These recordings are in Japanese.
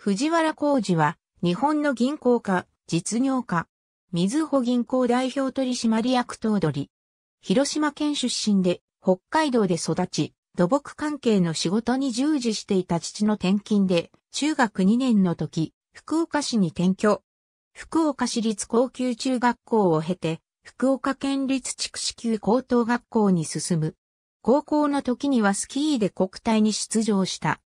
藤原浩二は、日本の銀行家、実業家、水穂銀行代表取締役頭取。広島県出身で、北海道で育ち、土木関係の仕事に従事していた父の転勤で、中学2年の時、福岡市に転居。福岡市立高級中学校を経て、福岡県立筑紫級高等学校に進む。高校の時にはスキーで国体に出場した。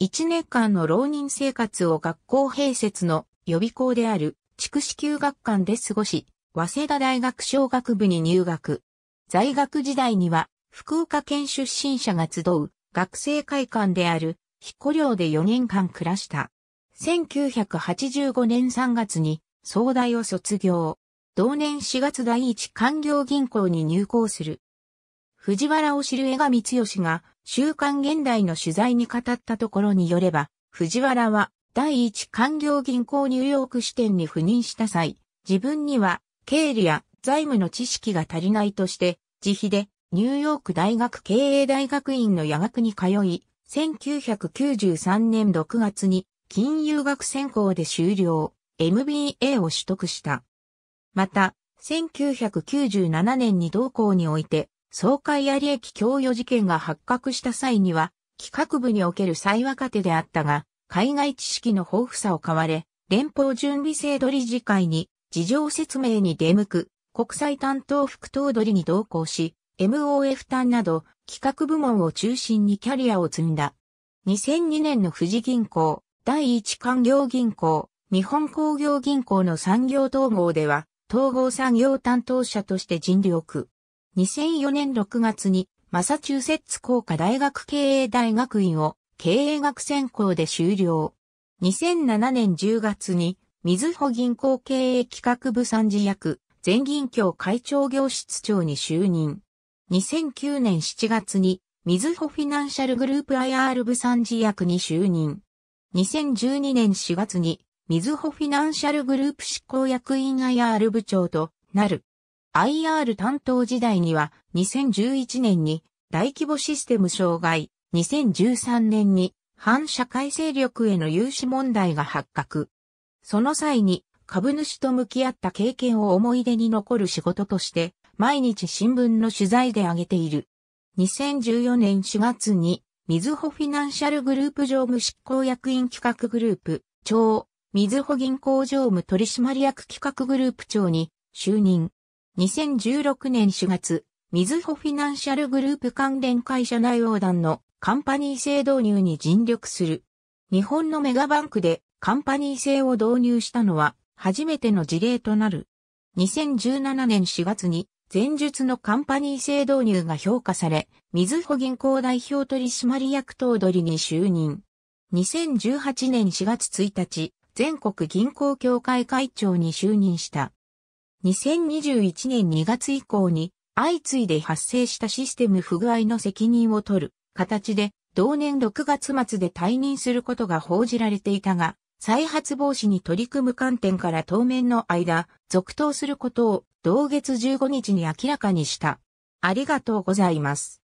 1年間の浪人生活を学校併設の予備校である筑紫旧学館で過ごし、早稲田大学商学部に入学。在学時代には福岡県出身者が集う学生会館である彦寮で4年間暮らした。1985年3月に総大を卒業。同年4月第一官業銀行に入行する。藤原を知る江賀光義が週刊現代の取材に語ったところによれば、藤原は第一官業銀行ニューヨーク支店に赴任した際、自分には経理や財務の知識が足りないとして、自費でニューヨーク大学経営大学院の夜学に通い、1993年6月に金融学専攻で修了、MBA を取得した。また、1997年に同校において総会や利益供与事件が発覚した際には、企画部における最若手であったが、海外知識の豊富さを買われ、連邦準備制度理事会に事情説明に出向く国際担当副頭取に同行し、MOF 担など企画部門を中心にキャリアを積んだ。2002年の富士銀行、第一官業銀行、日本工業銀行の産業統合では、統合産業担当者として尽力。2004年6月にマサチューセッツ工科大学経営大学院を経営学専攻で修了。2007年10月に、水穂銀行経営企画部参事役、全銀協会長業室長に就任。2009年7月に、水穂フィナンシャルグループ IR 部参事役に就任。2012年4月に、水穂フィナンシャルグループ執行役員 IR 部長となる。IR 担当時代には2011年に大規模システム障害、2013年に反社会勢力への融資問題が発覚。その際に株主と向き合った経験を思い出に残る仕事として毎日新聞の取材で挙げている。2014年4月にみずほフィナンシャルグループ常務執行役員企画グループ長、みずほ銀行常務取締役企画グループ長に就任。2016年4月、みずほフィナンシャルグループ関連会社内横断のカンパニー制導入に尽力する。日本のメガバンクでカンパニー制を導入したのは初めての事例となる。2017年4月に前述のカンパニー制導入が評価され、みずほ銀行代表取締役頭取に就任。2018年4月1日、全国銀行協会会長に就任した。2021年2月以降に相次いで発生したシステム不具合の責任を取る形で同年6月末で退任することが報じられていたが、再発防止に取り組む観点から当面の間、続投することを同月15日に明らかにした。ありがとうございます。